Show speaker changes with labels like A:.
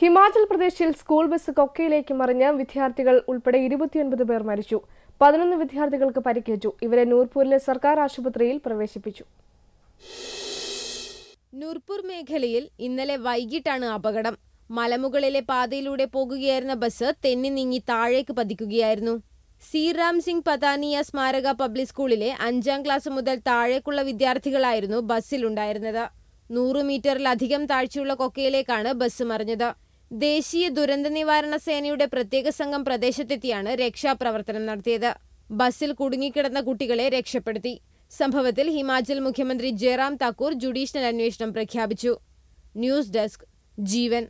A: ഹിമാചൽ പ്രദേശിൽ school bus കൊക്കയിലേക്ക് മറിഞ്ഞ് വിദ്യാർത്ഥികൾ ഉൾപ്പെടെ ഇരുപത്തിയൊൻപത് പേർ മരിച്ചു പതിനൊന്ന് വിദ്യാർത്ഥികൾക്ക് പരിക്കേറ്റു ഇവരെ നൂർപൂരിലെ സർക്കാർ ആശുപത്രിയിൽ പ്രവേശിപ്പിച്ചു
B: നൂർപൂർ മേഖലയിൽ ഇന്നലെ വൈകിട്ടാണ് അപകടം മലമുകളിലെ പാതയിലൂടെ പോകുകയായിരുന്ന ബസ് തെന്നി നീങ്ങി താഴേക്ക് പതിക്കുകയായിരുന്നു സീറാം സിംഗ് പതാനിയ സ്മാരക പബ്ലിക് സ്കൂളിലെ അഞ്ചാം ക്ലാസ് മുതൽ താഴേക്കുള്ള വിദ്യാർത്ഥികളായിരുന്നു ബസ്സിലുണ്ടായിരുന്നത് നൂറ് മീറ്ററിലധികം താഴ്ചയുള്ള കൊക്കയിലേക്കാണ് ബസ് മറിഞ്ഞത് ദേശീയ ദുരന്ത നിവാരണ സേനയുടെ പ്രത്യേക സംഘം പ്രദേശത്തെത്തിയാണ് രക്ഷാപ്രവർത്തനം നടത്തിയത് ബസ്സിൽ കുടുങ്ങിക്കിടന്ന കുട്ടികളെ രക്ഷപ്പെടുത്തി സംഭവത്തിൽ ഹിമാചൽ മുഖ്യമന്ത്രി ജയറാം താക്കൂർ ജുഡീഷ്യൽ അന്വേഷണം പ്രഖ്യാപിച്ചു ന്യൂസ് ഡെസ്ക് ജീവൻ